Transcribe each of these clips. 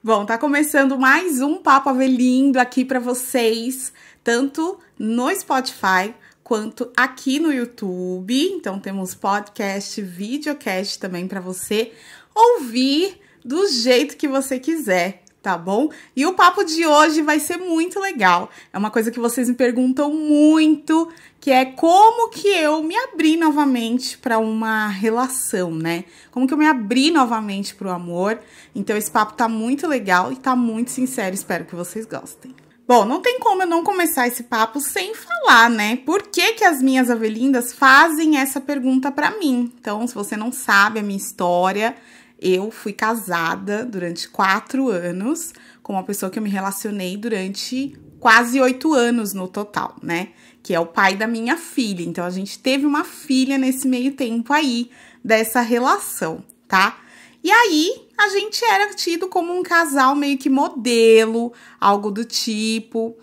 Bom, tá começando mais um Papo Avelindo aqui para vocês, tanto no Spotify quanto aqui no YouTube. Então temos podcast, videocast também para você ouvir do jeito que você quiser tá bom? E o papo de hoje vai ser muito legal. É uma coisa que vocês me perguntam muito, que é como que eu me abri novamente para uma relação, né? Como que eu me abri novamente para o amor? Então esse papo tá muito legal e tá muito sincero, espero que vocês gostem. Bom, não tem como eu não começar esse papo sem falar, né? Por que, que as minhas avelindas fazem essa pergunta para mim? Então, se você não sabe a minha história, eu fui casada durante quatro anos com uma pessoa que eu me relacionei durante quase oito anos no total, né? Que é o pai da minha filha. Então, a gente teve uma filha nesse meio tempo aí dessa relação, tá? E aí, a gente era tido como um casal meio que modelo, algo do tipo.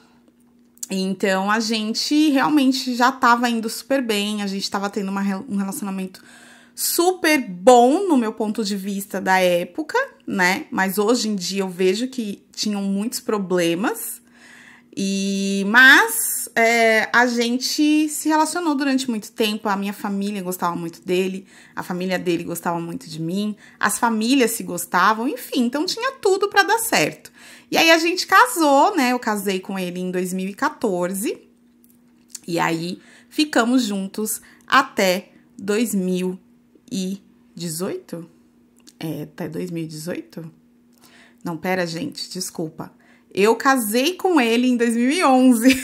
Então, a gente realmente já tava indo super bem, a gente tava tendo uma, um relacionamento super bom no meu ponto de vista da época, né? Mas hoje em dia eu vejo que tinham muitos problemas. E, mas é, a gente se relacionou durante muito tempo. A minha família gostava muito dele, a família dele gostava muito de mim, as famílias se gostavam, enfim, então tinha tudo para dar certo. E aí a gente casou, né? Eu casei com ele em 2014 e aí ficamos juntos até 2014. 2018? É, tá 2018? É não, pera, gente, desculpa. Eu casei com ele em 2011.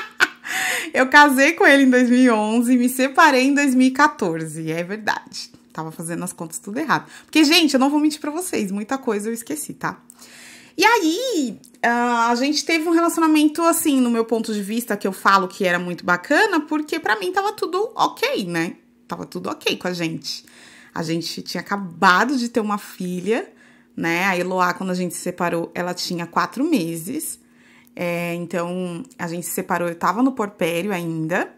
eu casei com ele em 2011, me separei em 2014. É verdade. Tava fazendo as contas tudo errado. Porque, gente, eu não vou mentir para vocês, muita coisa eu esqueci, tá? E aí, ah, a gente teve um relacionamento, assim, no meu ponto de vista, que eu falo que era muito bacana, porque para mim tava tudo ok, né? tava tudo ok com a gente. A gente tinha acabado de ter uma filha, né? A Eloá, quando a gente se separou, ela tinha quatro meses. É, então, a gente se separou, eu tava no porpério ainda,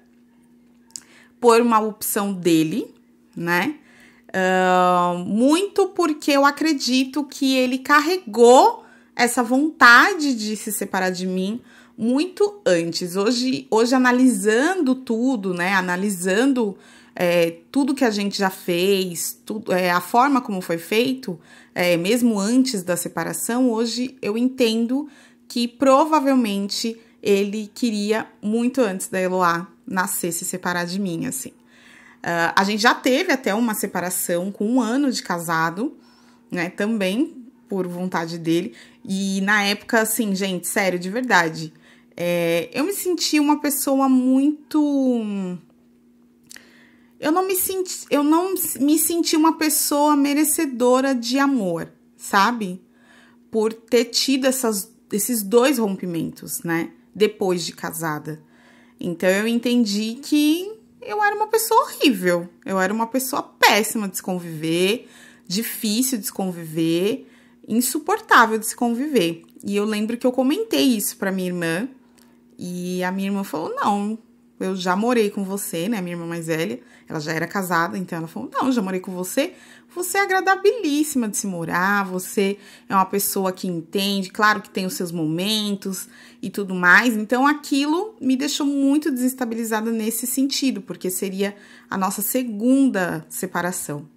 por uma opção dele, né? Uh, muito porque eu acredito que ele carregou essa vontade de se separar de mim muito antes. Hoje, hoje analisando tudo, né? Analisando é, tudo que a gente já fez, tudo, é, a forma como foi feito, é, mesmo antes da separação, hoje eu entendo que provavelmente ele queria muito antes da Eloá nascer se separar de mim, assim. Uh, a gente já teve até uma separação com um ano de casado, né? Também por vontade dele. E na época, assim, gente, sério, de verdade, é, eu me senti uma pessoa muito eu não me senti, eu não me senti uma pessoa merecedora de amor, sabe? Por ter tido essas, esses dois rompimentos, né? Depois de casada. Então eu entendi que eu era uma pessoa horrível. Eu era uma pessoa péssima de se conviver, difícil de se conviver, insuportável de se conviver. E eu lembro que eu comentei isso para minha irmã e a minha irmã falou: "Não, eu já morei com você, né, minha irmã mais velha. Ela já era casada, então ela falou: Não, já morei com você. Você é agradabilíssima de se morar, você é uma pessoa que entende, claro que tem os seus momentos e tudo mais. Então aquilo me deixou muito desestabilizada nesse sentido, porque seria a nossa segunda separação.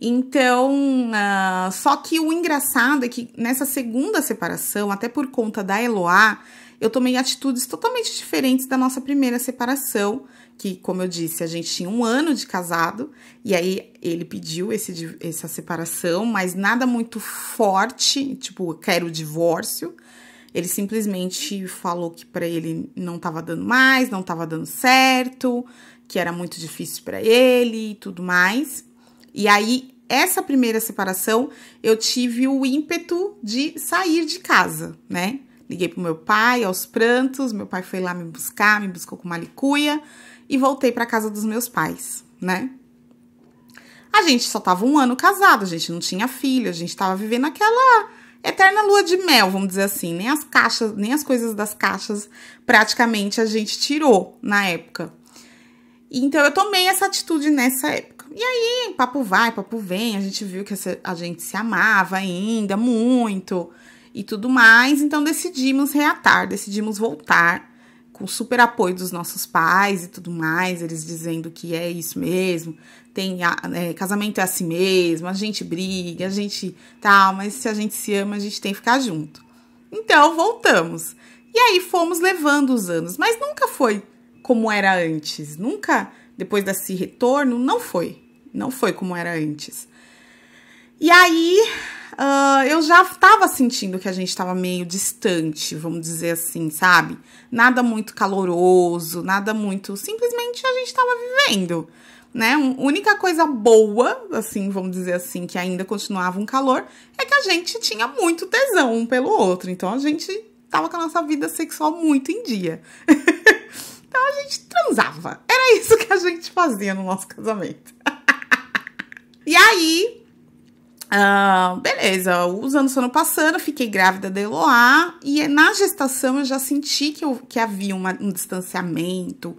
Então, uh, só que o engraçado é que nessa segunda separação, até por conta da Eloá, eu tomei atitudes totalmente diferentes da nossa primeira separação que, como eu disse, a gente tinha um ano de casado, e aí ele pediu esse, essa separação, mas nada muito forte, tipo, quero o divórcio. Ele simplesmente falou que para ele não estava dando mais, não estava dando certo, que era muito difícil para ele e tudo mais. E aí, essa primeira separação, eu tive o ímpeto de sair de casa, né? Liguei pro meu pai aos prantos, meu pai foi lá me buscar, me buscou com uma licuia e voltei para casa dos meus pais, né? A gente só tava um ano casado, a gente não tinha filho, a gente tava vivendo aquela eterna lua de mel, vamos dizer assim. Nem as caixas, nem as coisas das caixas praticamente a gente tirou na época. Então eu tomei essa atitude nessa época. E aí, papo vai, papo vem, a gente viu que a gente se amava ainda muito e tudo mais, então decidimos reatar, decidimos voltar com super apoio dos nossos pais e tudo mais, eles dizendo que é isso mesmo, tem a, é, casamento é assim mesmo, a gente briga, a gente tal, mas se a gente se ama, a gente tem que ficar junto. Então voltamos. E aí fomos levando os anos, mas nunca foi como era antes, nunca depois desse retorno, não foi, não foi como era antes. E aí uh, eu já estava sentindo que a gente estava meio distante, vamos dizer assim, sabe? Nada muito caloroso, nada muito. Simplesmente a gente estava vivendo, né? Um, única coisa boa, assim, vamos dizer assim, que ainda continuava um calor, é que a gente tinha muito tesão um pelo outro. Então a gente estava com a nossa vida sexual muito em dia. então a gente transava. Era isso que a gente fazia no nosso casamento. e aí, ah, beleza, os anos foram passando, fiquei grávida de Eloá, e é, na gestação eu já senti que, eu, que havia uma, um distanciamento,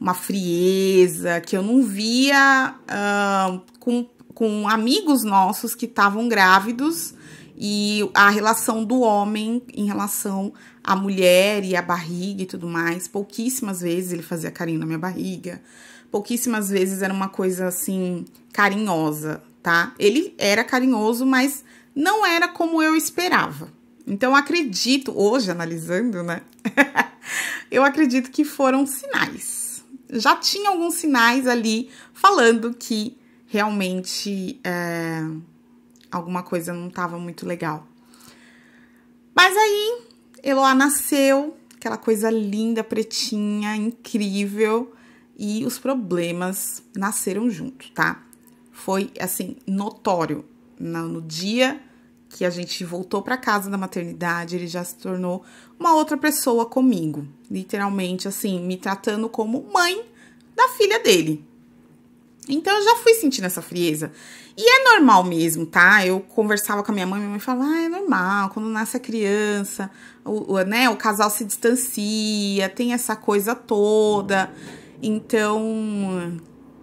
uma frieza, que eu não via ah, com, com amigos nossos que estavam grávidos, e a relação do homem em relação à mulher e à barriga e tudo mais. Pouquíssimas vezes ele fazia carinho na minha barriga, pouquíssimas vezes era uma coisa assim carinhosa, tá? Ele era carinhoso, mas não era como eu esperava. Então, acredito, hoje analisando, né? eu acredito que foram sinais. Já tinha alguns sinais ali falando que realmente é, alguma coisa não estava muito legal. Mas aí, Eloá nasceu, aquela coisa linda, pretinha, incrível, e os problemas nasceram junto, tá? foi assim notório. No, dia que a gente voltou para casa da maternidade, ele já se tornou uma outra pessoa comigo, literalmente assim, me tratando como mãe da filha dele. Então eu já fui sentindo essa frieza. E é normal mesmo, tá? Eu conversava com a minha mãe, minha mãe falava: ah, é normal, quando nasce a criança, o, o, né, o casal se distancia, tem essa coisa toda. Então.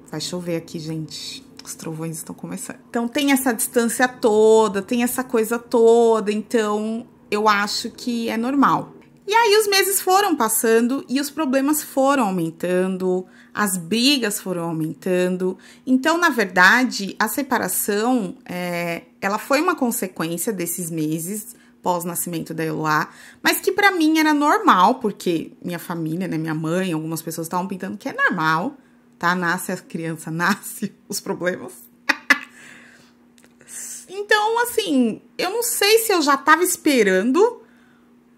Vai chover aqui, gente os trovões estão começando. Então tem essa distância toda, tem essa coisa toda, então eu acho que é normal. E aí os meses foram passando e os problemas foram aumentando, as brigas foram aumentando. Então, na verdade, a separação, é, ela foi uma consequência desses meses pós-nascimento da Eloá, mas que para mim era normal, porque minha família, né, minha mãe, algumas pessoas estavam pintando que é normal tá? Nasce a criança, nasce os problemas. então, assim, eu não sei se eu já tava esperando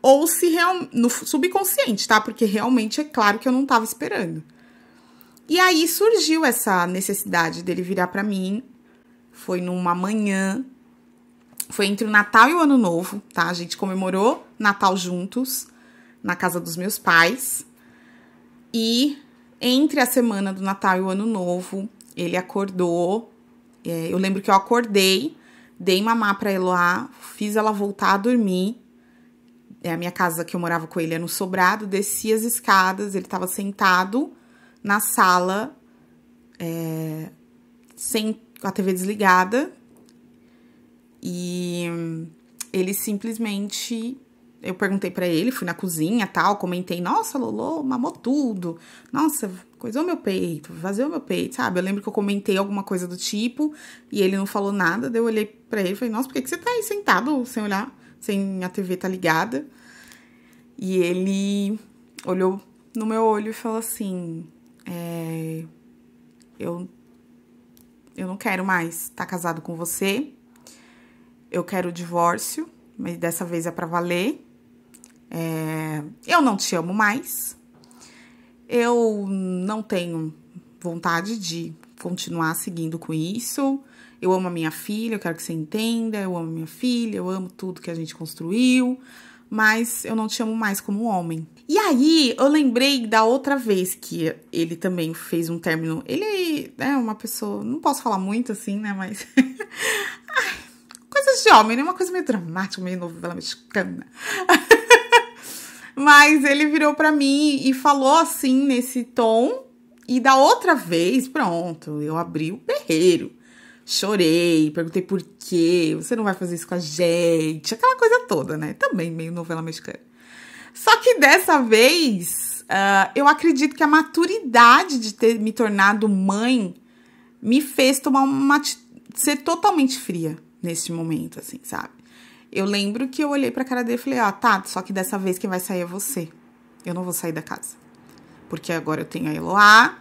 ou se real, no subconsciente, tá? Porque realmente é claro que eu não tava esperando. E aí surgiu essa necessidade dele virar para mim. Foi numa manhã, foi entre o Natal e o Ano Novo, tá? A gente comemorou Natal juntos na casa dos meus pais. E entre a semana do Natal e o Ano Novo, ele acordou. É, eu lembro que eu acordei, dei mamar pra Eloá, fiz ela voltar a dormir. É, a minha casa que eu morava com ele era é no sobrado, desci as escadas, ele tava sentado na sala, é, sem a TV desligada. E ele simplesmente eu perguntei para ele, fui na cozinha tal, comentei, nossa, Lolo, mamou tudo, nossa, coisou meu peito, vazou meu peito, sabe? Eu lembro que eu comentei alguma coisa do tipo e ele não falou nada, daí eu olhei pra ele e falei, nossa, por que, que você tá aí sentado sem olhar, sem a TV tá ligada? E ele olhou no meu olho e falou assim, é, eu, eu não quero mais estar tá casado com você, eu quero o divórcio, mas dessa vez é para valer. É, eu não te amo mais. Eu não tenho vontade de continuar seguindo com isso. Eu amo a minha filha, eu quero que você entenda. Eu amo minha filha, eu amo tudo que a gente construiu. Mas eu não te amo mais como homem. E aí, eu lembrei da outra vez que ele também fez um término. Ele é uma pessoa. Não posso falar muito assim, né? Mas. Ai, coisas de homem, né? Uma coisa meio dramática, meio novela mexicana. Mas ele virou para mim e falou assim, nesse tom. E da outra vez, pronto, eu abri o berreiro. Chorei, perguntei por quê, você não vai fazer isso com a gente, aquela coisa toda, né? Também meio novela mexicana. Só que dessa vez, uh, eu acredito que a maturidade de ter me tornado mãe me fez tomar uma ser totalmente fria neste momento, assim, sabe? Eu lembro que eu olhei pra cara dele e falei: ah, tá, só que dessa vez quem vai sair é você. Eu não vou sair da casa. Porque agora eu tenho a Eloá,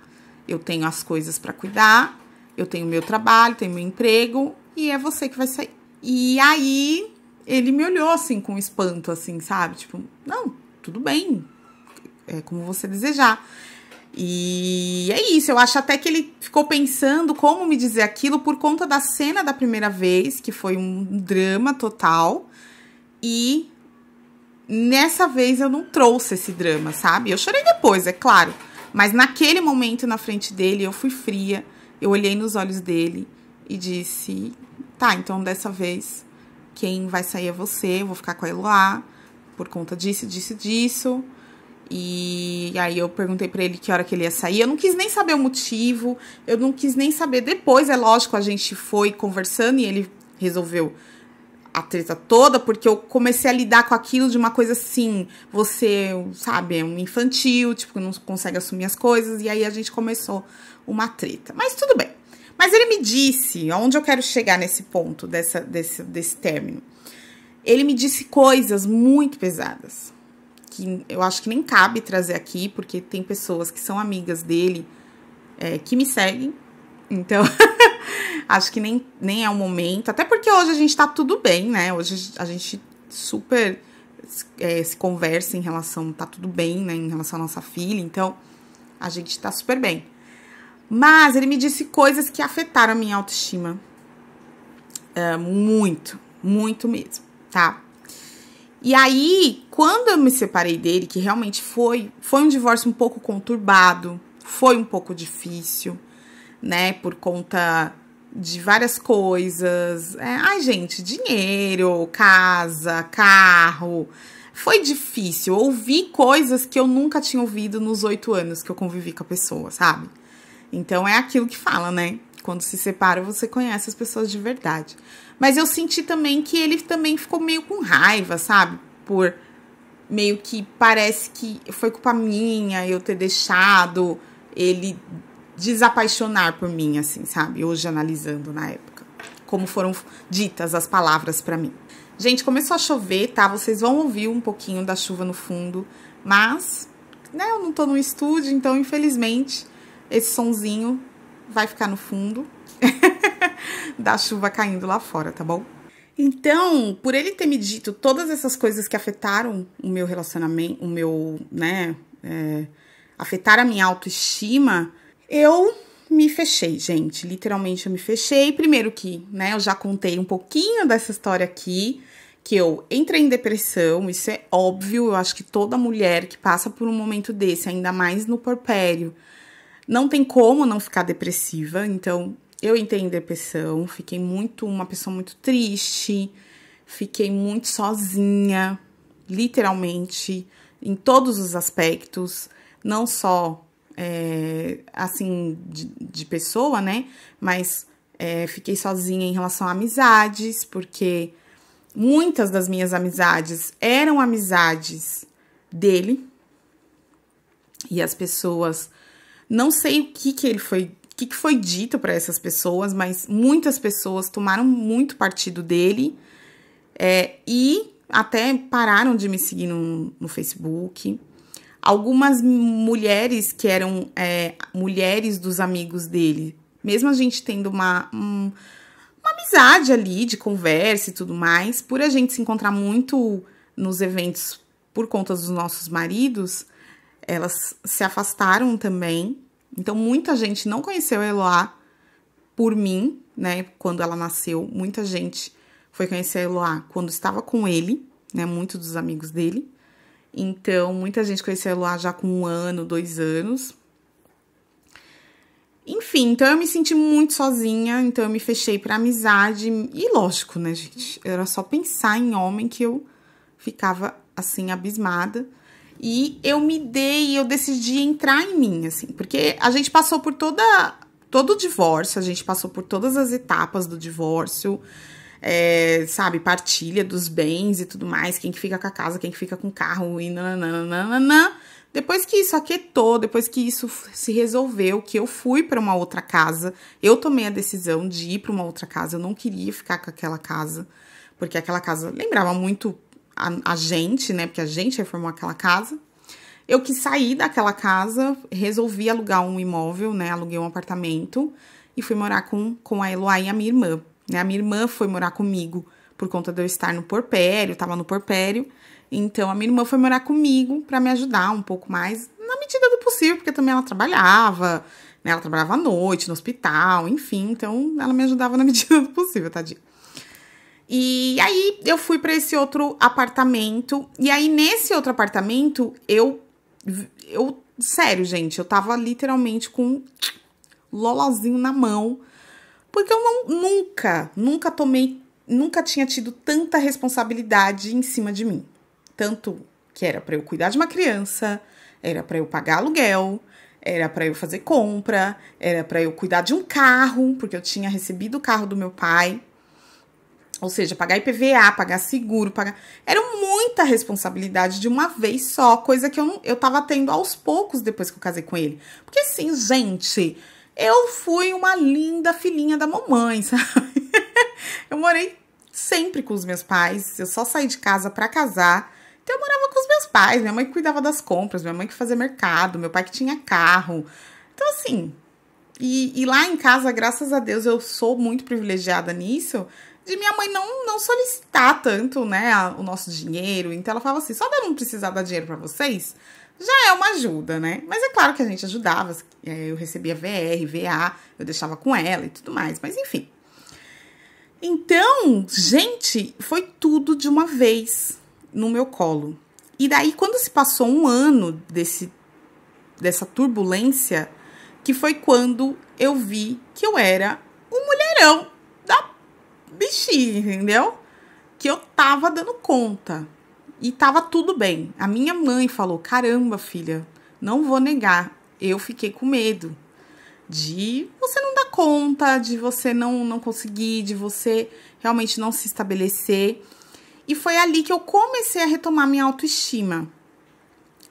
eu tenho as coisas para cuidar, eu tenho meu trabalho, tenho meu emprego, e é você que vai sair. E aí ele me olhou assim com espanto, assim, sabe? Tipo, não, tudo bem, é como você desejar. E é isso, eu acho até que ele ficou pensando como me dizer aquilo por conta da cena da primeira vez, que foi um drama total. E nessa vez eu não trouxe esse drama, sabe? Eu chorei depois, é claro, mas naquele momento na frente dele eu fui fria, eu olhei nos olhos dele e disse: "Tá, então dessa vez quem vai sair é você, eu vou ficar com a Eloá por conta disso, disso, disso." E aí eu perguntei para ele que hora que ele ia sair. Eu não quis nem saber o motivo, eu não quis nem saber. Depois, é lógico, a gente foi conversando e ele resolveu a treta toda, porque eu comecei a lidar com aquilo de uma coisa assim, você, sabe, é um infantil, tipo, não consegue assumir as coisas, e aí a gente começou uma treta. Mas tudo bem. Mas ele me disse, aonde eu quero chegar nesse ponto, dessa, desse, desse término. Ele me disse coisas muito pesadas que eu acho que nem cabe trazer aqui, porque tem pessoas que são amigas dele é, que me seguem. Então, acho que nem, nem é o momento. Até porque hoje a gente tá tudo bem, né? Hoje a gente super é, se conversa em relação. Tá tudo bem, né? Em relação à nossa filha. Então, a gente tá super bem. Mas ele me disse coisas que afetaram a minha autoestima. É, muito, muito mesmo, tá? E aí, quando eu me separei dele, que realmente foi, foi um divórcio um pouco conturbado, foi um pouco difícil, né, por conta de várias coisas. É, ai, gente, dinheiro, casa, carro. Foi difícil. Ouvi coisas que eu nunca tinha ouvido nos oito anos que eu convivi com a pessoa, sabe? Então é aquilo que fala, né? Quando se separa, você conhece as pessoas de verdade. Mas eu senti também que ele também ficou meio com raiva, sabe? Por meio que parece que foi culpa minha eu ter deixado ele desapaixonar por mim, assim, sabe? Hoje analisando na época, como foram ditas as palavras para mim. Gente, começou a chover, tá? Vocês vão ouvir um pouquinho da chuva no fundo, mas, né, eu não tô no estúdio, então infelizmente esse sonzinho vai ficar no fundo. da chuva caindo lá fora, tá bom? Então, por ele ter me dito todas essas coisas que afetaram o meu relacionamento, o meu, né, é, afetar a minha autoestima, eu me fechei, gente. Literalmente eu me fechei. Primeiro que, né, eu já contei um pouquinho dessa história aqui, que eu entrei em depressão, isso é óbvio. Eu acho que toda mulher que passa por um momento desse, ainda mais no porpério, não tem como não ficar depressiva. Então, eu entrei em depressão, fiquei muito uma pessoa muito triste, fiquei muito sozinha, literalmente, em todos os aspectos, não só é, assim de, de, pessoa, né? Mas é, fiquei sozinha em relação a amizades, porque muitas das minhas amizades eram amizades dele e as pessoas não sei o que que ele foi que, que foi dito para essas pessoas, mas muitas pessoas tomaram muito partido dele é, e até pararam de me seguir no, no Facebook. Algumas mulheres que eram é, mulheres dos amigos dele, mesmo a gente tendo uma, um, uma amizade ali de conversa e tudo mais, por a gente se encontrar muito nos eventos por conta dos nossos maridos, elas se afastaram também então, muita gente não conheceu Eloá por mim, né? Quando ela nasceu, muita gente foi conhecer Eloá quando estava com ele, né? Muitos dos amigos dele. Então, muita gente conheceu Eloá já com um ano, dois anos. Enfim, então eu me senti muito sozinha, então eu me fechei pra amizade. E lógico, né, gente? Era só pensar em homem que eu ficava assim, abismada. E eu me dei, eu decidi entrar em mim, assim, porque a gente passou por toda todo o divórcio, a gente passou por todas as etapas do divórcio, é, sabe, partilha dos bens e tudo mais, quem que fica com a casa, quem que fica com o carro e nananana. Depois que isso aquietou, depois que isso se resolveu, que eu fui para uma outra casa, eu tomei a decisão de ir para uma outra casa, eu não queria ficar com aquela casa, porque aquela casa lembrava muito a, a gente, né? Porque a gente reformou aquela casa. Eu quis sair daquela casa, resolvi alugar um imóvel, né? Aluguei um apartamento e fui morar com, com a Eloá e a minha irmã. Né? A minha irmã foi morar comigo por conta de eu estar no porpério, tava no porpério. Então a minha irmã foi morar comigo para me ajudar um pouco mais, na medida do possível, porque também ela trabalhava, né? Ela trabalhava à noite no hospital, enfim, então ela me ajudava na medida do possível, tadinha. E aí eu fui para esse outro apartamento. E aí nesse outro apartamento eu eu sério, gente, eu tava literalmente com um lolazinho na mão, porque eu não, nunca, nunca tomei, nunca tinha tido tanta responsabilidade em cima de mim. Tanto que era para eu cuidar de uma criança, era para eu pagar aluguel, era para eu fazer compra, era para eu cuidar de um carro, porque eu tinha recebido o carro do meu pai. Ou seja, pagar IPVA, pagar seguro, pagar. Era muita responsabilidade de uma vez só, coisa que eu, não, eu tava tendo aos poucos depois que eu casei com ele. Porque assim, gente, eu fui uma linda filhinha da mamãe, sabe? eu morei sempre com os meus pais, eu só saí de casa para casar. Então eu morava com os meus pais, minha mãe que cuidava das compras, minha mãe que fazia mercado, meu pai que tinha carro. Então, assim, e, e, lá em casa, graças a Deus, eu sou muito privilegiada nisso, de minha mãe não, não solicitar tanto, né, a, o nosso dinheiro. Então ela falava assim: só de eu não precisar dar dinheiro para vocês, já é uma ajuda, né? Mas é claro que a gente ajudava, assim, é, eu recebia VR, VA, eu deixava com ela e tudo mais, mas enfim. Então, gente, foi tudo de uma vez no meu colo. E daí, quando se passou um ano desse, dessa turbulência, que foi quando eu vi que eu era um mulherão bexiga, entendeu? Que eu tava dando conta. E tava tudo bem. A minha mãe falou: caramba, filha, não vou negar. Eu fiquei com medo de você não dar conta, de você não, não conseguir, de você realmente não se estabelecer. E foi ali que eu comecei a retomar minha autoestima,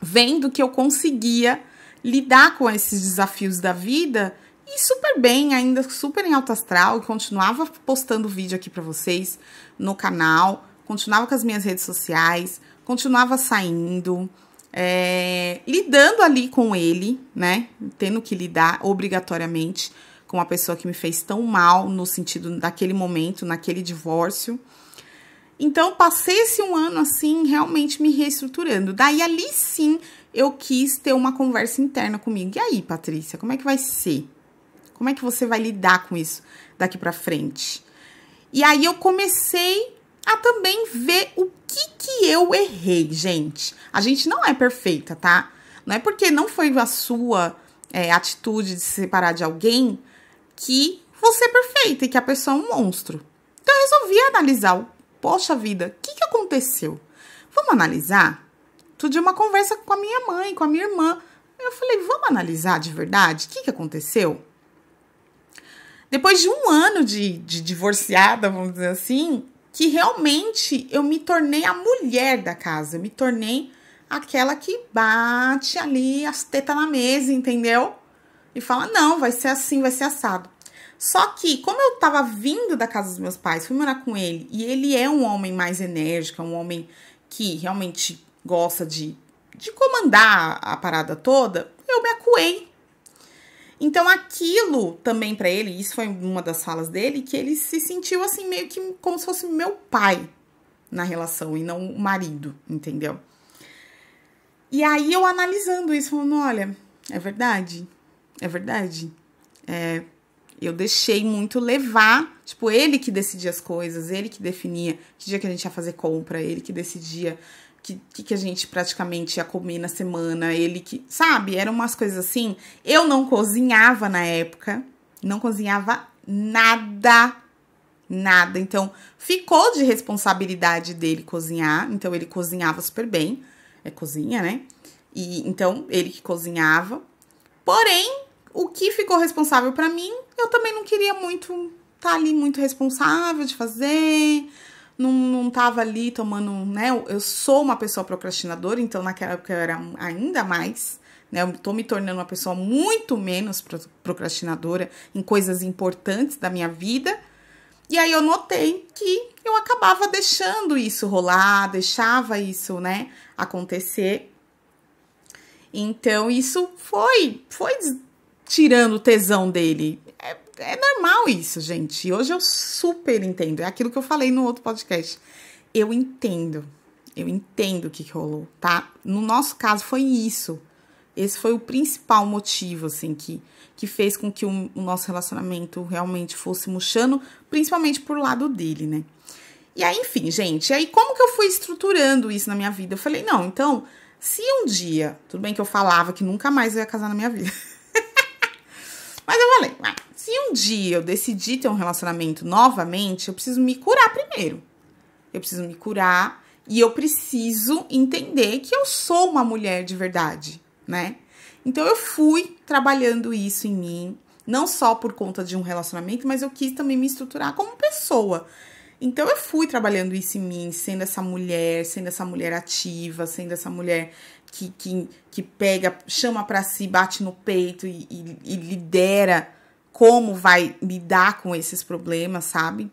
vendo que eu conseguia lidar com esses desafios da vida e super bem, ainda super em alto astral, continuava postando vídeo aqui para vocês no canal, continuava com as minhas redes sociais, continuava saindo, é, lidando ali com ele, né? Tendo que lidar obrigatoriamente com a pessoa que me fez tão mal no sentido daquele momento, naquele divórcio. Então, passei esse um ano assim, realmente me reestruturando. Daí ali sim eu quis ter uma conversa interna comigo. E aí, Patrícia, como é que vai ser? Como é que você vai lidar com isso daqui para frente? E aí eu comecei a também ver o que que eu errei, gente. A gente não é perfeita, tá? Não é porque não foi a sua é, atitude de se separar de alguém que você é perfeita e que a pessoa é um monstro. Então eu resolvi analisar o, poxa vida, o que, que aconteceu? Vamos analisar? Tudo dia uma conversa com a minha mãe, com a minha irmã. Eu falei, vamos analisar de verdade? O que, que aconteceu? Depois de um ano de, de divorciada, vamos dizer assim, que realmente eu me tornei a mulher da casa, eu me tornei aquela que bate ali as tetas na mesa, entendeu? E fala: não, vai ser assim, vai ser assado. Só que, como eu tava vindo da casa dos meus pais, fui morar com ele, e ele é um homem mais enérgico, é um homem que realmente gosta de, de comandar a parada toda, eu me acuei então aquilo também para ele, isso foi uma das falas dele, que ele se sentiu assim meio que como se fosse meu pai na relação e não o marido, entendeu? E aí eu analisando isso, falando, olha, é verdade, é verdade. É, eu deixei muito levar, tipo, ele que decidia as coisas, ele que definia que dia que a gente ia fazer compra, ele que decidia que, que a gente praticamente ia comer na semana, ele que. Sabe? Eram umas coisas assim. Eu não cozinhava na época, não cozinhava nada. Nada. Então, ficou de responsabilidade dele cozinhar. Então, ele cozinhava super bem. É cozinha, né? E então, ele que cozinhava. Porém, o que ficou responsável para mim, eu também não queria muito estar tá ali muito responsável de fazer não, não tava ali tomando, né? Eu sou uma pessoa procrastinadora, então naquela época eu era ainda mais, né? Eu tô me tornando uma pessoa muito menos procrastinadora em coisas importantes da minha vida. E aí eu notei que eu acabava deixando isso rolar, deixava isso, né, acontecer. Então isso foi foi tirando o tesão dele. É, é normal isso, gente. E hoje eu super entendo. É aquilo que eu falei no outro podcast. Eu entendo. Eu entendo o que, que rolou, tá? No nosso caso foi isso. Esse foi o principal motivo, assim, que, que fez com que o, o nosso relacionamento realmente fosse murchando, principalmente por lado dele, né? E aí, enfim, gente, aí como que eu fui estruturando isso na minha vida? Eu falei, não, então, se um dia, tudo bem que eu falava que nunca mais eu ia casar na minha vida, Mas eu falei, ah, se um dia eu decidir ter um relacionamento novamente, eu preciso me curar primeiro. Eu preciso me curar e eu preciso entender que eu sou uma mulher de verdade, né? Então eu fui trabalhando isso em mim, não só por conta de um relacionamento, mas eu quis também me estruturar como pessoa. Então eu fui trabalhando isso em mim, sendo essa mulher, sendo essa mulher ativa, sendo essa mulher que, que, que pega, chama para si, bate no peito e, e, e lidera como vai lidar com esses problemas, sabe?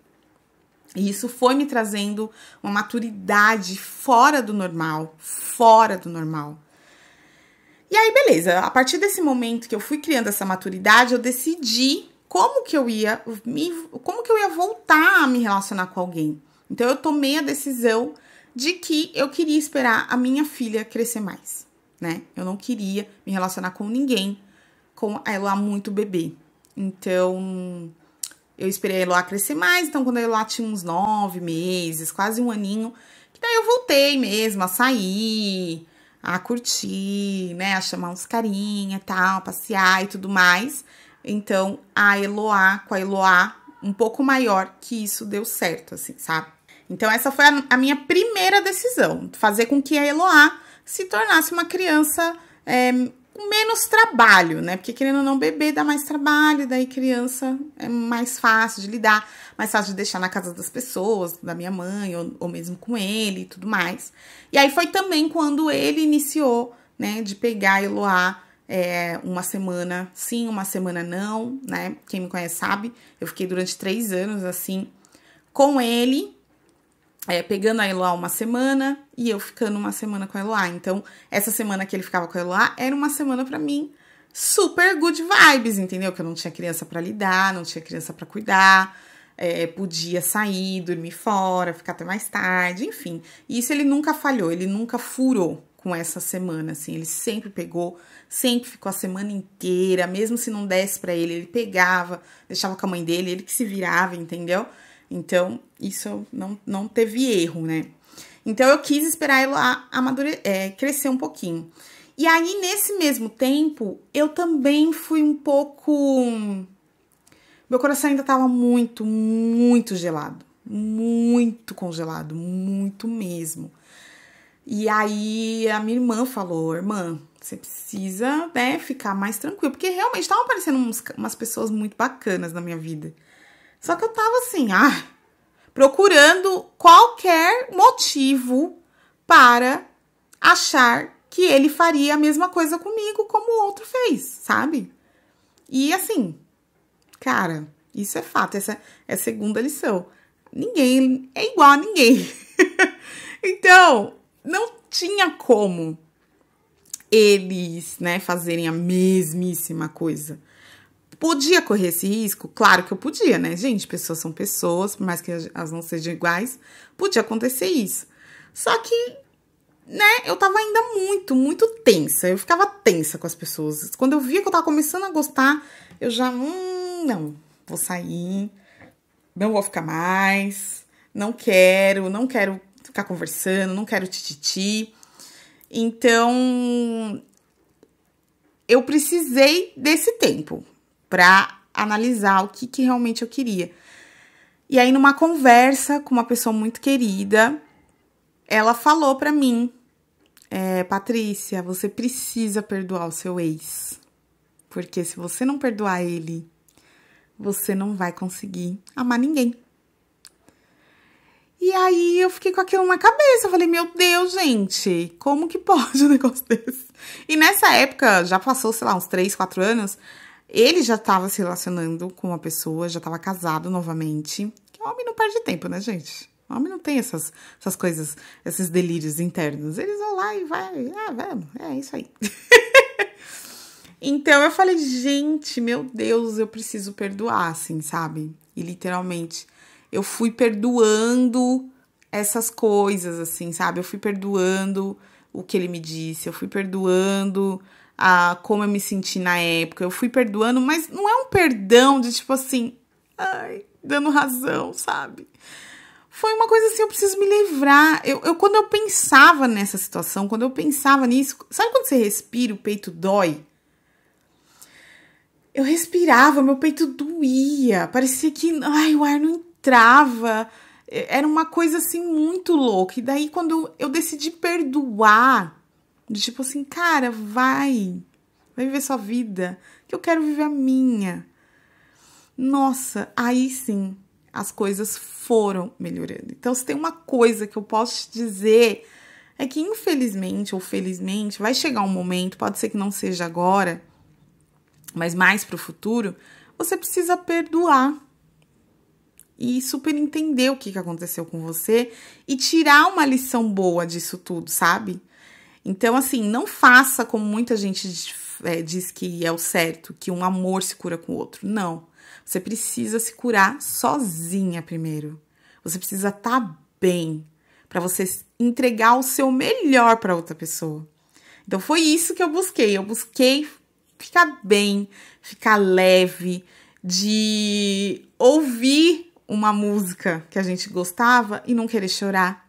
E isso foi me trazendo uma maturidade fora do normal, fora do normal. E aí, beleza, a partir desse momento que eu fui criando essa maturidade, eu decidi como que eu ia me, como que eu ia voltar a me relacionar com alguém. Então eu tomei a decisão de que eu queria esperar a minha filha crescer mais, né? Eu não queria me relacionar com ninguém com a Eloá muito bebê. Então, eu esperei a Eloá crescer mais. Então, quando a Eloá tinha uns nove meses, quase um aninho, que daí eu voltei mesmo a sair, a curtir, né? A chamar uns carinha e tal, passear e tudo mais. Então, a Eloá, com a Eloá um pouco maior, que isso deu certo, assim, sabe? Então, essa foi a, a minha primeira decisão: fazer com que a Eloá se tornasse uma criança é, com menos trabalho, né? Porque querendo ou não, bebê dá mais trabalho, daí criança é mais fácil de lidar, mais fácil de deixar na casa das pessoas, da minha mãe, ou, ou mesmo com ele e tudo mais. E aí foi também quando ele iniciou, né, de pegar a Eloá. É, uma semana sim, uma semana não, né? Quem me conhece sabe, eu fiquei durante três anos assim com ele, é, pegando a Eloá uma semana e eu ficando uma semana com a Eloá. Então, essa semana que ele ficava com a Eloá era uma semana para mim super good vibes, entendeu? Que eu não tinha criança para lidar, não tinha criança para cuidar, é, podia sair, dormir fora, ficar até mais tarde, enfim. E isso ele nunca falhou, ele nunca furou com essa semana, assim. Ele sempre pegou, sempre ficou a semana inteira, mesmo se não desse para ele, ele pegava, deixava com a mãe dele, ele que se virava, entendeu? Então, isso não, não teve erro, né? Então, eu quis esperar ela amadure é, crescer um pouquinho. E aí, nesse mesmo tempo, eu também fui um pouco. Meu coração ainda estava muito, muito gelado. Muito congelado, muito mesmo. E aí, a minha irmã falou: irmã, você precisa né, ficar mais tranquilo. Porque realmente estavam aparecendo uns, umas pessoas muito bacanas na minha vida. Só que eu tava assim, ah, procurando qualquer motivo para achar que ele faria a mesma coisa comigo como o outro fez, sabe? E assim, cara, isso é fato, essa é a segunda lição. Ninguém é igual a ninguém. então, não tinha como eles, né, fazerem a mesmíssima coisa. Podia correr esse risco? Claro que eu podia, né? Gente, pessoas são pessoas, por mais que elas não sejam iguais, podia acontecer isso. Só que, né, eu tava ainda muito, muito tensa. Eu ficava tensa com as pessoas. Quando eu via que eu tava começando a gostar, eu já, hum, não, vou sair, não vou ficar mais, não quero, não quero ficar conversando, não quero tititi. Então, eu precisei desse tempo para analisar o que, que realmente eu queria. E aí, numa conversa com uma pessoa muito querida, ela falou para mim: é, Patrícia, você precisa perdoar o seu ex. Porque se você não perdoar ele, você não vai conseguir amar ninguém. E aí eu fiquei com aquilo na cabeça. Eu falei, meu Deus, gente, como que pode um negócio desse? E nessa época, já passou, sei lá, uns 3, 4 anos, ele já estava se relacionando com uma pessoa, já estava casado novamente. Que homem não perde tempo, né, gente? O homem não tem essas, essas coisas, esses delírios internos. Eles vão lá e vai, ah, vamos, é isso aí. então eu falei, gente, meu Deus, eu preciso perdoar, assim, sabe? E literalmente eu fui perdoando essas coisas, assim, sabe? Eu fui perdoando o que ele me disse, eu fui perdoando a como eu me senti na época. Eu fui perdoando, mas não é um perdão de tipo assim, ai, dando razão, sabe? Foi uma coisa assim, eu preciso me livrar. Eu, eu quando eu pensava nessa situação, quando eu pensava nisso, sabe quando você respira, o peito dói? Eu respirava, meu peito doía, parecia que ai, o ar não entrava. Era uma coisa assim muito louca. E daí, quando eu decidi perdoar, de tipo assim, cara, vai. Vai viver sua vida. Que eu quero viver a minha. Nossa, aí sim as coisas foram melhorando. Então, se tem uma coisa que eu posso te dizer, é que infelizmente ou felizmente vai chegar um momento, pode ser que não seja agora, mas mais para o futuro, você precisa perdoar e super entender o que aconteceu com você e tirar uma lição boa disso tudo, sabe? Então, assim, não faça como muita gente é, diz que é o certo, que um amor se cura com o outro. Não. Você precisa se curar sozinha primeiro. Você precisa estar tá bem para você entregar o seu melhor para outra pessoa. Então foi isso que eu busquei. Eu busquei ficar bem, ficar leve, de ouvir uma música que a gente gostava e não querer chorar,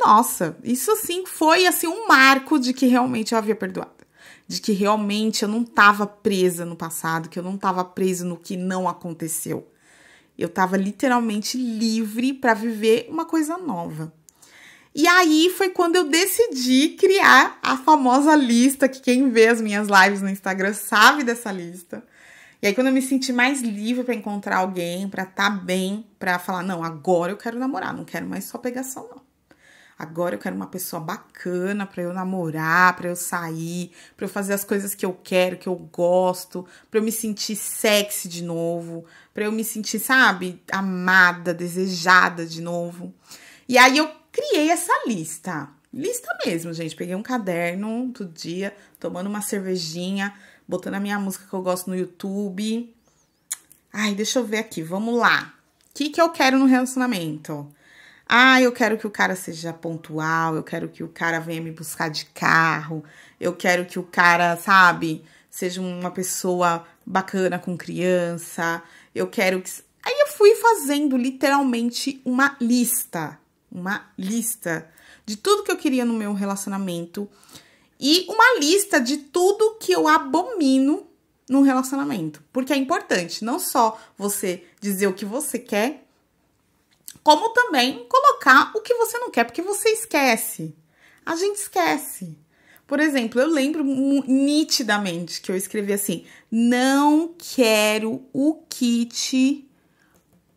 nossa, isso assim foi assim um marco de que realmente eu havia perdoado, de que realmente eu não estava presa no passado, que eu não estava presa no que não aconteceu. Eu estava literalmente livre para viver uma coisa nova. E aí foi quando eu decidi criar a famosa lista, que quem vê as minhas lives no Instagram sabe dessa lista. E aí quando eu me senti mais livre para encontrar alguém, para estar tá bem, para falar, não, agora eu quero namorar, não quero mais só pegação não. Agora eu quero uma pessoa bacana para eu namorar, para eu sair, para eu fazer as coisas que eu quero, que eu gosto, para eu me sentir sexy de novo, para eu me sentir, sabe, amada, desejada de novo. E aí eu criei essa lista. Lista mesmo, gente. Peguei um caderno do dia, tomando uma cervejinha, botando a minha música que eu gosto no YouTube. Ai, deixa eu ver aqui. Vamos lá. O que, que eu quero no relacionamento? Ah, eu quero que o cara seja pontual, eu quero que o cara venha me buscar de carro, eu quero que o cara, sabe, seja uma pessoa bacana com criança, eu quero que. Aí eu fui fazendo literalmente uma lista, uma lista de tudo que eu queria no meu relacionamento e uma lista de tudo que eu abomino num relacionamento. Porque é importante não só você dizer o que você quer, como também colocar o que você não quer, porque você esquece. A gente esquece. Por exemplo, eu lembro nitidamente que eu escrevi assim: não quero o kit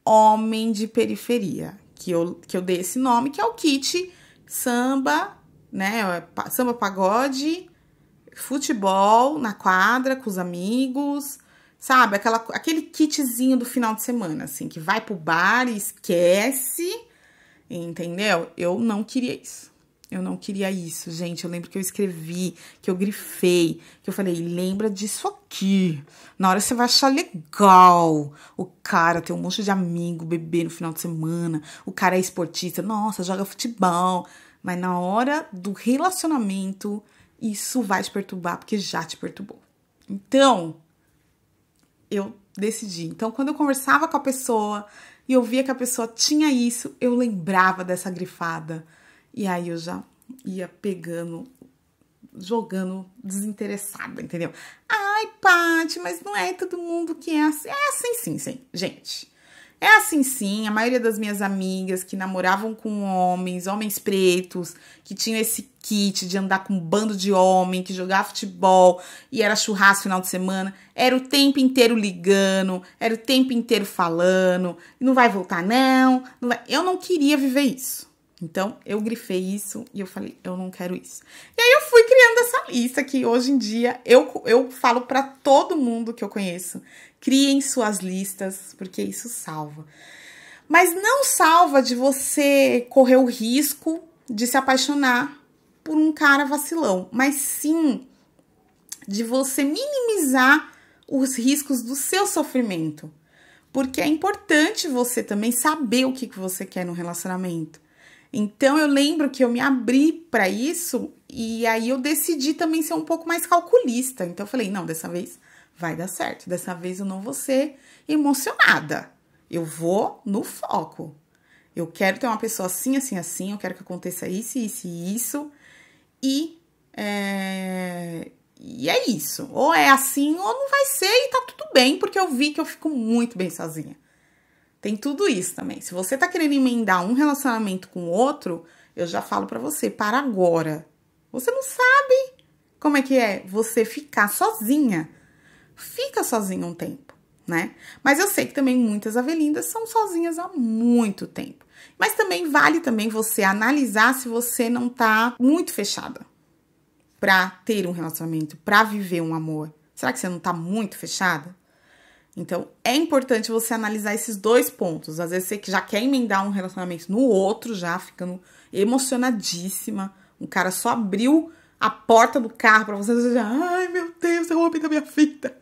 homem de periferia. Que eu, que eu dei esse nome, que é o kit samba, né? É samba pagode, futebol na quadra com os amigos, sabe? Aquela, aquele kitzinho do final de semana, assim, que vai pro bar e esquece, entendeu? Eu não queria isso. Eu não queria isso, gente. Eu lembro que eu escrevi, que eu grifei, que eu falei, lembra disso aqui. Na hora você vai achar legal. O cara ter um monte de amigo, bebê no final de semana. O cara é esportista, nossa, joga futebol. Mas na hora do relacionamento, isso vai te perturbar, porque já te perturbou. Então, eu decidi. Então, quando eu conversava com a pessoa e eu via que a pessoa tinha isso, eu lembrava dessa grifada. E aí eu já ia pegando, jogando desinteressada, entendeu? Ai, Paty, mas não é todo mundo que é assim. É assim sim, sim. Gente, é assim sim, a maioria das minhas amigas que namoravam com homens, homens pretos, que tinham esse kit de andar com um bando de homem, que jogava futebol e era churrasco final de semana, era o tempo inteiro ligando, era o tempo inteiro falando, não vai voltar não, não vai. eu não queria viver isso. Então, eu grifei isso e eu falei, eu não quero isso. E aí eu fui criando essa lista que hoje em dia eu, eu falo para todo mundo que eu conheço Criem suas listas, porque isso salva. Mas não salva de você correr o risco de se apaixonar por um cara vacilão, mas sim de você minimizar os riscos do seu sofrimento. Porque é importante você também saber o que, que você quer no relacionamento. Então eu lembro que eu me abri para isso e aí eu decidi também ser um pouco mais calculista. Então eu falei, não, dessa vez vai dar certo. Dessa vez eu não vou ser emocionada. Eu vou no foco. Eu quero ter uma pessoa assim, assim, assim. Eu quero que aconteça isso, isso e isso. E é, e é isso. Ou é assim ou não vai ser e tá tudo bem, porque eu vi que eu fico muito bem sozinha. Tem tudo isso também. Se você tá querendo emendar um relacionamento com outro, eu já falo para você, para agora. Você não sabe como é que é você ficar sozinha fica sozinha um tempo, né? Mas eu sei que também muitas avelindas são sozinhas há muito tempo. Mas também vale também você analisar se você não tá muito fechada para ter um relacionamento, para viver um amor. Será que você não tá muito fechada? Então, é importante você analisar esses dois pontos. Às vezes você já quer emendar um relacionamento no outro, já ficando emocionadíssima. O cara só abriu a porta do carro para você, você já, ai meu Deus, você roubou da minha fita.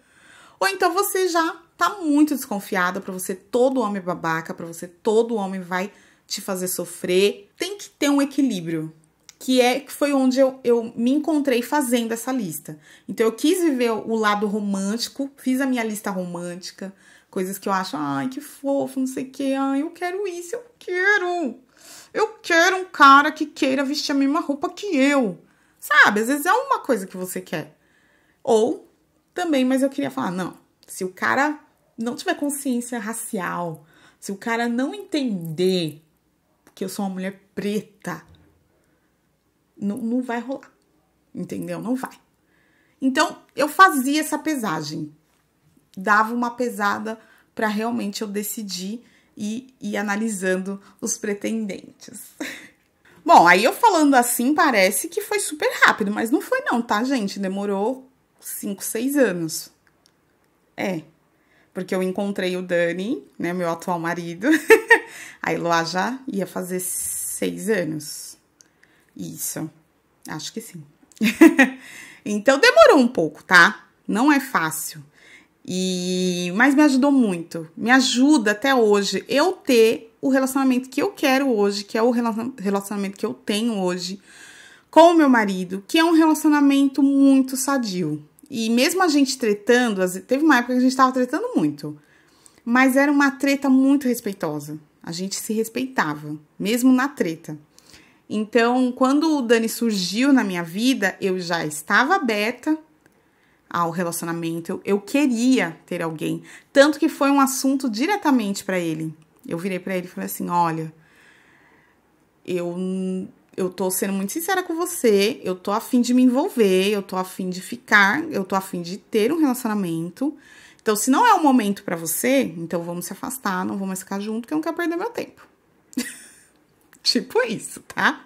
Ou então você já tá muito desconfiada, para você todo homem babaca, para você todo homem vai te fazer sofrer. Tem que ter um equilíbrio, que é que foi onde eu, eu me encontrei fazendo essa lista. Então eu quis viver o lado romântico, fiz a minha lista romântica, coisas que eu acho, ai, que fofo, não sei o que, ai, eu quero isso, eu quero. Eu quero um cara que queira vestir a mesma roupa que eu. Sabe? Às vezes é uma coisa que você quer. Ou também, mas eu queria falar, não, se o cara não tiver consciência racial, se o cara não entender que eu sou uma mulher preta, não, não vai rolar. Entendeu? Não vai. Então, eu fazia essa pesagem. Dava uma pesada para realmente eu decidir e ir analisando os pretendentes. Bom, aí eu falando assim parece que foi super rápido, mas não foi não, tá, gente? Demorou 5, 6 anos. É. Porque eu encontrei o Dani, né, meu atual marido. a Eloá já ia fazer 6 anos. Isso. Acho que sim. então demorou um pouco, tá? Não é fácil. E mas me ajudou muito. Me ajuda até hoje eu ter o relacionamento que eu quero hoje, que é o relacionamento que eu tenho hoje com o meu marido, que é um relacionamento muito sadio. E mesmo a gente tretando, teve uma época que a gente estava tretando muito, mas era uma treta muito respeitosa. A gente se respeitava, mesmo na treta. Então, quando o Dani surgiu na minha vida, eu já estava aberta ao relacionamento. Eu, eu queria ter alguém, tanto que foi um assunto diretamente para ele. Eu virei para ele e falei assim: "Olha, eu eu tô sendo muito sincera com você, eu tô afim de me envolver, eu tô afim de ficar, eu tô afim de ter um relacionamento. Então, se não é o momento para você, então vamos se afastar, não vamos ficar junto, que eu não quero perder meu tempo. tipo isso, tá?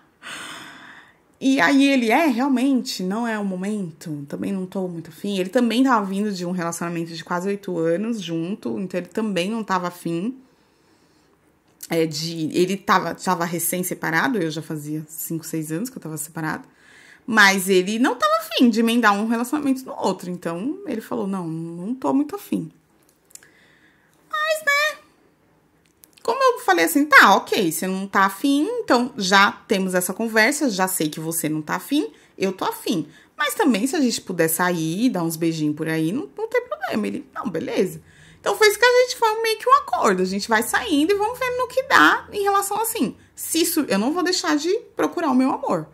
E aí ele é, realmente, não é o momento, também não tô muito afim. Ele também tava vindo de um relacionamento de quase oito anos junto, então ele também não tava afim é, de. Ele tava, tava recém-separado, eu já fazia 5, 6 anos que eu tava separado. Mas ele não tava afim de emendar um relacionamento no outro. Então ele falou: não, não tô muito afim. Mas, né? Como eu falei assim, tá, ok, você não tá afim, então já temos essa conversa, já sei que você não tá afim, eu tô afim. Mas também, se a gente puder sair, dar uns beijinhos por aí, não, não tem problema. Ele, não, beleza. Então foi isso que a gente foi meio que um acordo. A gente vai saindo e vamos vendo no que dá em relação assim. Se isso, eu não vou deixar de procurar o meu amor.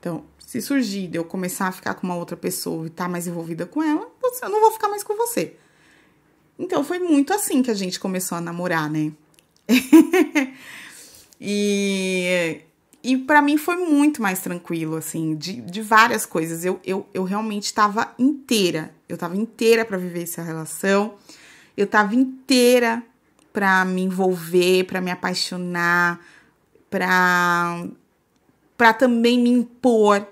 Então, se surgir de eu começar a ficar com uma outra pessoa e estar tá mais envolvida com ela, eu não vou ficar mais com você. Então foi muito assim que a gente começou a namorar, né? e e para mim foi muito mais tranquilo, assim, de, de várias coisas. Eu, eu, eu realmente estava inteira, eu estava inteira para viver essa relação. Eu tava inteira para me envolver, para me apaixonar, para para também me impor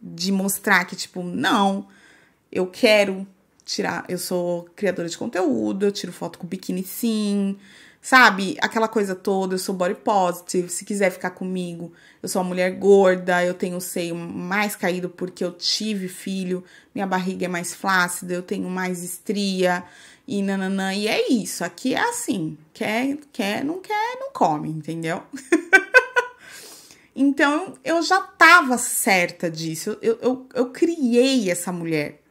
de mostrar que tipo, não, eu quero tirar, eu sou criadora de conteúdo, eu tiro foto com biquíni sim, sabe? Aquela coisa toda, eu sou body positive, se quiser ficar comigo, eu sou uma mulher gorda, eu tenho o seio mais caído porque eu tive filho, minha barriga é mais flácida, eu tenho mais estria, e nananã. E é isso, aqui é assim. Quer, quer, não quer, não come, entendeu? então eu já tava certa disso. Eu, eu, eu criei essa mulher.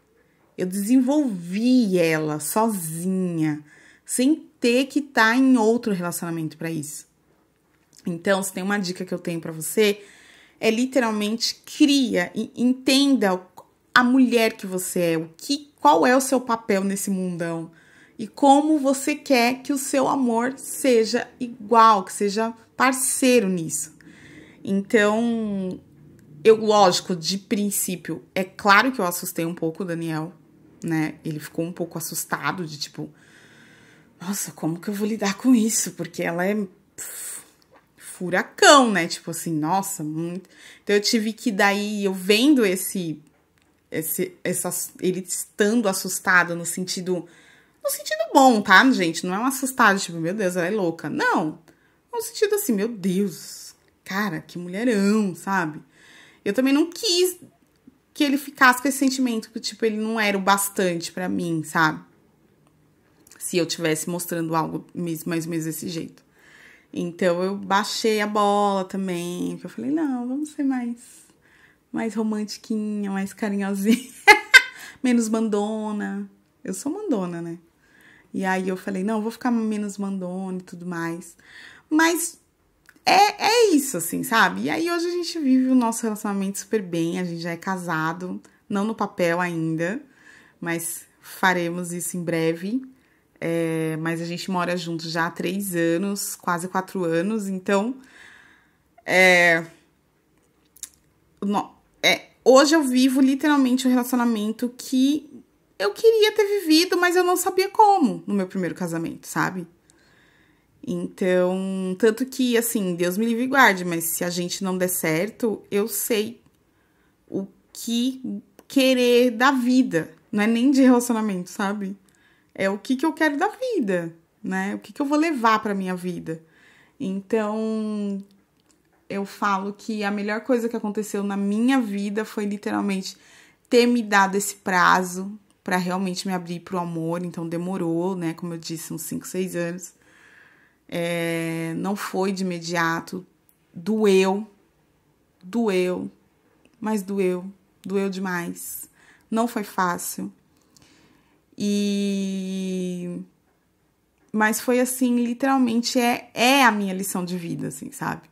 Eu desenvolvi ela sozinha, sem ter que estar tá em outro relacionamento para isso. Então, se tem uma dica que eu tenho para você, é literalmente cria e entenda a mulher que você é, o que, qual é o seu papel nesse mundão, e como você quer que o seu amor seja igual, que seja parceiro nisso. Então, eu, lógico, de princípio, é claro que eu assustei um pouco o Daniel, né? Ele ficou um pouco assustado de tipo, nossa, como que eu vou lidar com isso? Porque ela é pff, furacão, né? Tipo assim, nossa, muito. Então eu tive que daí, eu vendo esse, esse, essa, ele estando assustado no sentido no sentido bom, tá, gente? Não é um assustado, tipo, meu Deus, ela é louca. Não. No é sentido assim, meu Deus, cara, que mulherão, sabe? Eu também não quis que ele ficasse com esse sentimento que, tipo, ele não era o bastante para mim, sabe? Se eu tivesse mostrando algo mais ou menos desse jeito. Então eu baixei a bola também, eu falei, não, vamos ser mais mais romantiquinha, mais carinhosinha, menos mandona. Eu sou mandona, né? E aí eu falei, não, eu vou ficar menos mandona e tudo mais. Mas é, é isso, assim, sabe? E aí hoje a gente vive o nosso relacionamento super bem, a gente já é casado, não no papel ainda, mas faremos isso em breve. É, mas a gente mora junto já há três anos, quase quatro anos, então. É, no, é, hoje eu vivo literalmente um relacionamento que eu queria ter vivido, mas eu não sabia como no meu primeiro casamento, sabe? Então, tanto que, assim, Deus me livre e guarde, mas se a gente não der certo, eu sei o que querer da vida. Não é nem de relacionamento, sabe? É o que, que eu quero da vida, né? O que, que eu vou levar pra minha vida. Então, eu falo que a melhor coisa que aconteceu na minha vida foi literalmente ter me dado esse prazo, para realmente me abrir pro amor, então demorou, né? Como eu disse, uns 5, 6 anos. É, não foi de imediato, doeu, doeu, mas doeu, doeu demais. Não foi fácil. E mas foi assim, literalmente é é a minha lição de vida, assim, sabe?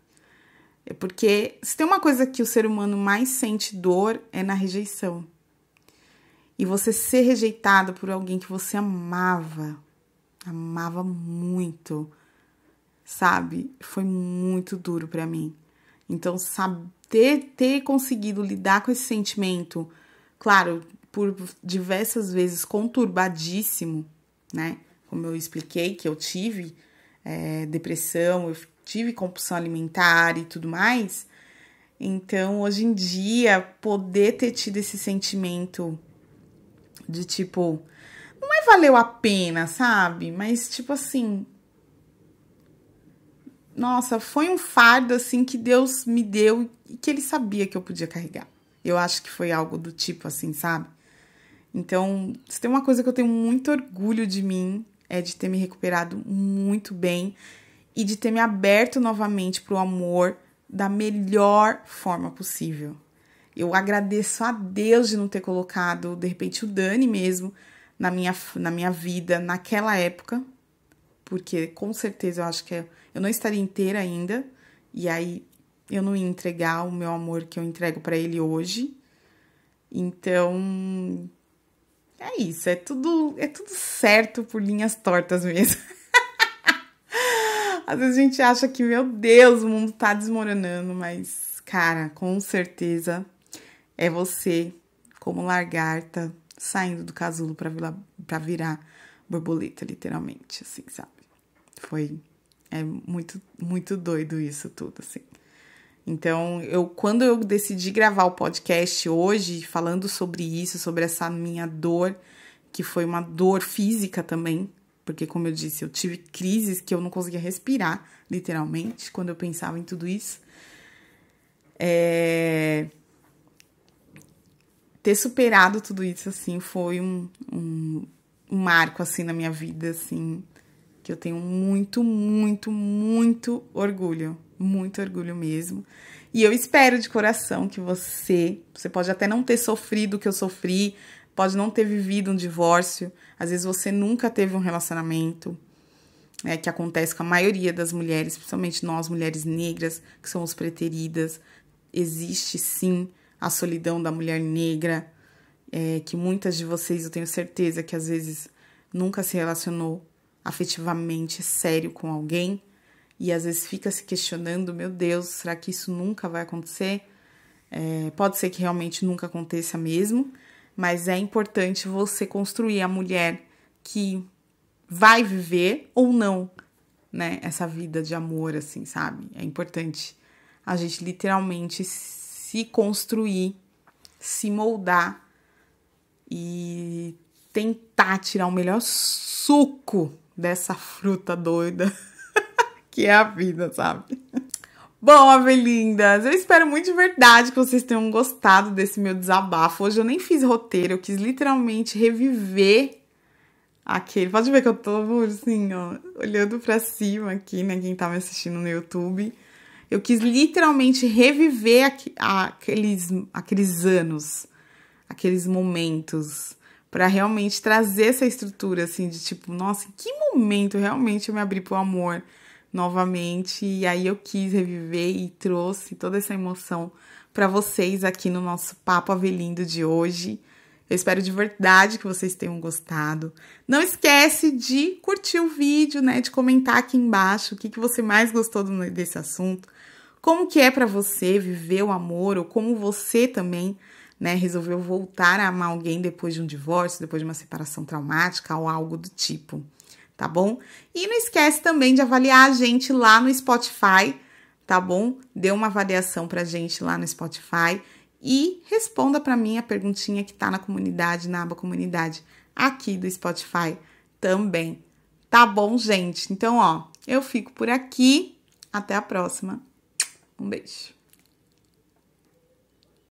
É porque se tem uma coisa que o ser humano mais sente dor é na rejeição e você ser rejeitado por alguém que você amava, amava muito, sabe? Foi muito duro para mim. Então, ter ter conseguido lidar com esse sentimento, claro, por diversas vezes conturbadíssimo, né? Como eu expliquei que eu tive é, depressão, eu tive compulsão alimentar e tudo mais. Então, hoje em dia, poder ter tido esse sentimento de tipo, não é valeu a pena, sabe? Mas tipo assim. Nossa, foi um fardo assim que Deus me deu e que ele sabia que eu podia carregar. Eu acho que foi algo do tipo assim, sabe? Então, se tem uma coisa que eu tenho muito orgulho de mim, é de ter me recuperado muito bem e de ter me aberto novamente para o amor da melhor forma possível. Eu agradeço a Deus de não ter colocado, de repente, o Dani mesmo na minha, na minha vida naquela época, porque com certeza eu acho que eu não estaria inteira ainda, e aí eu não ia entregar o meu amor que eu entrego para ele hoje. Então, é isso, é tudo, é tudo certo por linhas tortas mesmo. Às vezes a gente acha que, meu Deus, o mundo tá desmoronando, mas, cara, com certeza é você, como lagarta, saindo do casulo para virar borboleta, literalmente, assim, sabe? Foi é muito muito doido isso tudo, assim. Então, eu quando eu decidi gravar o podcast hoje, falando sobre isso, sobre essa minha dor, que foi uma dor física também, porque como eu disse, eu tive crises que eu não conseguia respirar, literalmente, quando eu pensava em tudo isso. É ter superado tudo isso, assim, foi um, um, um marco, assim, na minha vida, assim, que eu tenho muito, muito, muito orgulho, muito orgulho mesmo. E eu espero de coração que você, você pode até não ter sofrido o que eu sofri, pode não ter vivido um divórcio, às vezes você nunca teve um relacionamento, é, que acontece com a maioria das mulheres, principalmente nós, mulheres negras, que somos preteridas. Existe sim a solidão da mulher negra, é, que muitas de vocês, eu tenho certeza, que às vezes nunca se relacionou afetivamente sério com alguém e às vezes fica se questionando: meu Deus, será que isso nunca vai acontecer? É, pode ser que realmente nunca aconteça mesmo, mas é importante você construir a mulher que vai viver ou não, né? Essa vida de amor, assim, sabe? É importante a gente literalmente se construir, se moldar e tentar tirar o melhor suco dessa fruta doida que é a vida, sabe? Bom, Avelindas, eu espero muito de verdade que vocês tenham gostado desse meu desabafo. Hoje eu nem fiz roteiro, eu quis literalmente reviver aquele. Pode ver que eu tô assim, ó, olhando pra cima aqui, né? Quem tá me assistindo no YouTube. Eu quis literalmente reviver aqu aqueles, aqueles anos, aqueles momentos, para realmente trazer essa estrutura, assim, de tipo, nossa, em que momento realmente eu me abri pro amor novamente? E aí eu quis reviver e trouxe toda essa emoção para vocês aqui no nosso Papo Avelindo de hoje. Eu espero de verdade que vocês tenham gostado. Não esquece de curtir o vídeo, né? De comentar aqui embaixo o que, que você mais gostou desse assunto. Como que é para você viver o amor ou como você também, né, resolveu voltar a amar alguém depois de um divórcio, depois de uma separação traumática ou algo do tipo, tá bom? E não esquece também de avaliar a gente lá no Spotify, tá bom? Dê uma avaliação pra gente lá no Spotify e responda para mim a perguntinha que tá na comunidade, na aba comunidade aqui do Spotify também. Tá bom, gente? Então, ó, eu fico por aqui. Até a próxima. Um beijo.